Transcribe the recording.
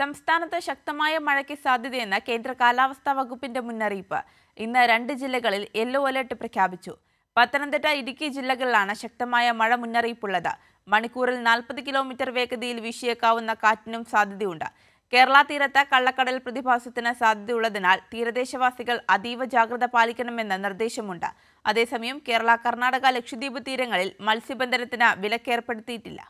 സംസ്ഥാനത്ത് ശക്തമായ മഴയ്ക്ക് സാധ്യതയെന്ന കേന്ദ്ര കാലാവസ്ഥാ വകുപ്പിന്റെ മുന്നറിയിപ്പ് ഇന്ന് രണ്ട് ജില്ലകളിൽ യെല്ലോ അലേർട്ട് പ്രഖ്യാപിച്ചു പത്തനംതിട്ട ഇടുക്കി ജില്ലകളിലാണ് ശക്തമായ മഴ മുന്നറിയിപ്പുള്ളത് മണിക്കൂറിൽ നാൽപ്പത് കിലോമീറ്റർ വേഗതയിൽ വീശിയേക്കാവുന്ന കാറ്റിനും സാധ്യതയുണ്ട് കേരള തീരത്ത് കള്ളക്കടൽ പ്രതിഭാസത്തിന് സാധ്യതയുള്ളതിനാൽ തീരദേശവാസികൾ അതീവ ജാഗ്രത പാലിക്കണമെന്ന നിർദ്ദേശമുണ്ട് അതേസമയം കേരള കർണാടക ലക്ഷദ്വീപ് തീരങ്ങളിൽ മത്സ്യബന്ധനത്തിന് വിലക്കേർപ്പെടുത്തിയിട്ടില്ല